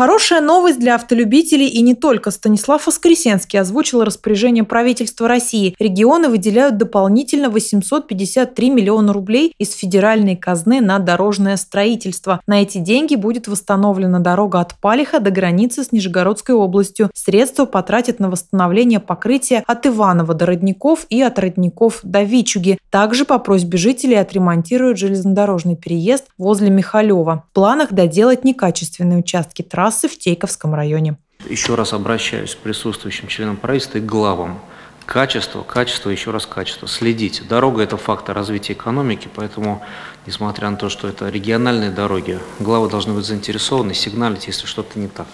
Хорошая новость для автолюбителей и не только. Станислав Воскресенский озвучил распоряжение правительства России. Регионы выделяют дополнительно 853 миллиона рублей из федеральной казны на дорожное строительство. На эти деньги будет восстановлена дорога от Палиха до границы с Нижегородской областью. Средства потратят на восстановление покрытия от Иванова до Родников и от Родников до Вичуги. Также по просьбе жителей отремонтируют железнодорожный переезд возле Михалева. В планах доделать некачественные участки трассы трассы в Тейковском районе. Еще раз обращаюсь к присутствующим членам правительства и главам. Качество, качество, еще раз качество. Следите. Дорога – это фактор развития экономики, поэтому, несмотря на то, что это региональные дороги, главы должны быть заинтересованы, сигналить, если что-то не так.